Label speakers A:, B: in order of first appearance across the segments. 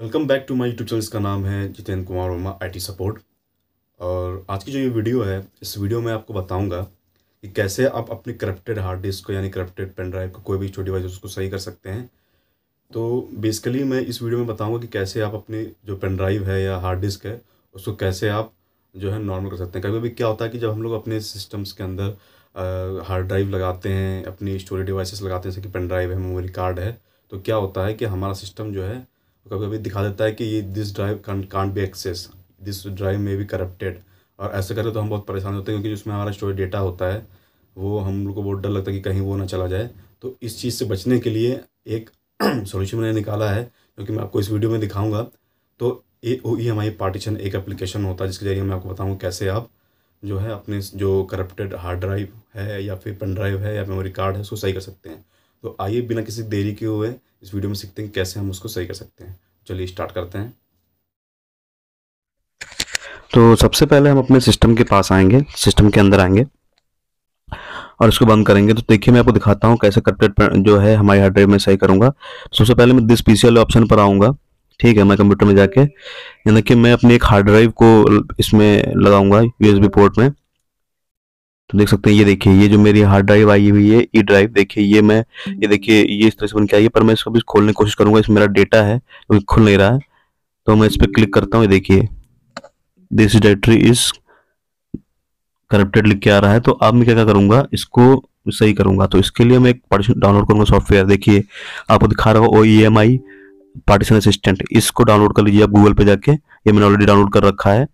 A: welcome back to my YouTube channel इसका नाम है जितेंद्र कुमार वर्मा आईटी सपोर्ट और आज की जो ये वीडियो है इस वीडियो में आपको बताऊंगा कि कैसे आप अपने करप्टेड हार्ड डिस्क को यानी करप्टेड पेन ड्राइव को कोई भी छोटी डिवाइस उसको सही कर सकते हैं तो बेसिकली मैं इस वीडियो में बताऊँगा कि कैसे आप अपनी जो पेन ड्राइव है या हार्ड डिस्क है उसको कैसे आप जो है नॉर्मल कर सकते हैं कभी कभी क्या होता है कि जब हम लोग अपने सिस्टम्स के अंदर हार्ड ड्राइव लगाते हैं अपनी स्टोरेज डिवाइसेस लगाते हैं जैसे कि पेन ड्राइव है मेमोरी कार्ड है तो क्या होता है कि हमारा सिस्टम जो है कभी कभी दिखा देता है कि ये this drive can't be access this drive में भी करप्टेड और ऐसे करते तो हम बहुत परेशान होते हैं क्योंकि जिसमें हमारा स्टोरी डेटा होता है वो हम लोग को बहुत डर लगता है कि कहीं वो ना चला जाए तो इस चीज़ से बचने के लिए एक सोल्यूशन मैंने निकाला है जो कि मैं आपको इस वीडियो में दिखाऊंगा तो A O E M I partition एक एप्लीकेशन होता है जिसके जरिए मैं आपको बताऊँगा कैसे आप जो है अपने जो करप्टेड हार्ड ड्राइव है या फिर पेन ड्राइव है या मेमोरी कार्ड है उसको सही कर सकते हैं तो आइए बिना किसी देरी के हुए इस वीडियो में सीखते हैं कैसे हम उसको सही कर सकते हैं चलिए स्टार्ट करते हैं
B: तो सबसे पहले हम अपने सिस्टम के पास आएंगे सिस्टम के अंदर आएंगे और इसको बंद करेंगे तो देखिए मैं आपको दिखाता हूँ कैसे कटप्लेट जो है हमारे हार्ड ड्राइव में सही करूंगा सबसे पहले मैं दिस पी ऑप्शन पर आऊंगा ठीक है मैं कंप्यूटर में जाके यानी कि मैं अपनी एक हार्ड ड्राइव को इसमें लगाऊंगा यूएसबी पोर्ट में तो देख सकते हैं ये देखिए ये जो मेरी हार्ड ड्राइव आई हुई है ई e ड्राइव देखिए ये मैं ये देखिए ये इस तरह से बन के आई है पर मैं इसको भी खोलने की कोशिश करूंगा इसमें मेरा डेटा है तो खुल नहीं रहा है तो मैं इस पर क्लिक करता हूँ ये देखिए दिस डायरेक्टरी इज करप्टेड लिख के आ रहा है तो अब मैं क्या क्या करूंगा इसको सही करूंगा तो इसके लिए मैं एक पार्टीशन डाउनलोड करूंगा सॉफ्टवेयर देखिए आपको दिखा रहा हो O E M I partition assistant इसको डाउनलोड कर लीजिए आप गूगल पे जाके ये मैंने ऑलरेडी डाउनलोड कर रखा है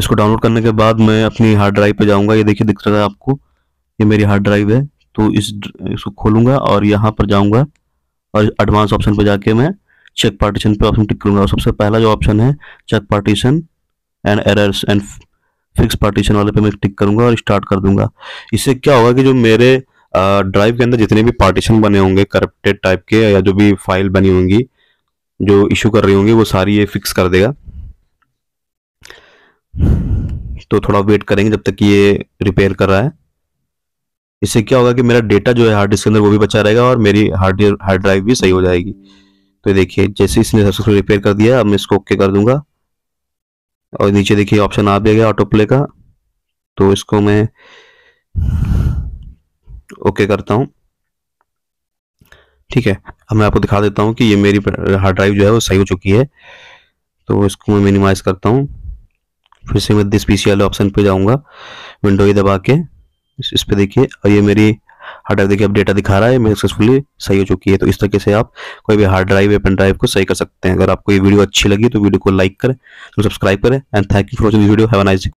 B: इसको डाउनलोड करने के बाद मैं अपनी हार्ड ड्राइव पे जाऊंगा ये देखिए दिख रहा है आपको ये मेरी हार्ड ड्राइव है तो इस इसको खोलूंगा और यहाँ पर जाऊंगा और एडवांस ऑप्शन पर जाके मैं चेक पार्टीशन पे ऑप्शन टिक करूंगा और सबसे पहला जो ऑप्शन है check partition and errors and fix partition वाले पे मैं टिक करूंगा और स्टार्ट कर दूंगा इससे क्या होगा कि जो मेरे ड्राइव के अंदर जितने भी पार्टीशन बने होंगे करप्टेड टाइप के या जो भी फाइल बनी होंगी जो इशू कर रही होंगी वो सारी ये फिक्स कर देगा तो थोड़ा वेट करेंगे जब तक ये रिपेयर कर रहा है इससे क्या होगा कि मेरा डेटा जो है हार्ड डिस्क के अंदर वो भी बचा रहेगा और मेरी हार्ड हार्ड ड्राइव भी सही हो जाएगी तो देखिए जैसे इसने सक्सेसफुल रिपेयर कर दिया अब मैं इसको ओके कर दूंगा और नीचे देखिए ऑप्शन आ भी गया ऑटो प्ले का तो इसको मैं ओके करता हूँ ठीक है अब मैं आपको दिखा देता हूँ कि ये मेरी हार्ड ड्राइव जो है वो सही हो चुकी है तो इसको मैं मिनिमाइज करता हूँ फिर से मैं दिस पीसी वाले ऑप्शन पे जाऊंगा विंडो ही दबा के इस पर देखिए और ये मेरी हार्ड ड्राइव देखिए अब डेटा दिखा रहा है मेरी सक्सेसफुली सही हो चुकी है तो इस तरीके से आप कोई भी हार्ड ड्राइव या पेन ड्राइव को सही कर सकते हैं अगर आपको ये वीडियो अच्छी लगी तो वीडियो को लाइक करें तो सब्सक्राइब करें and thank you for watching this video have nice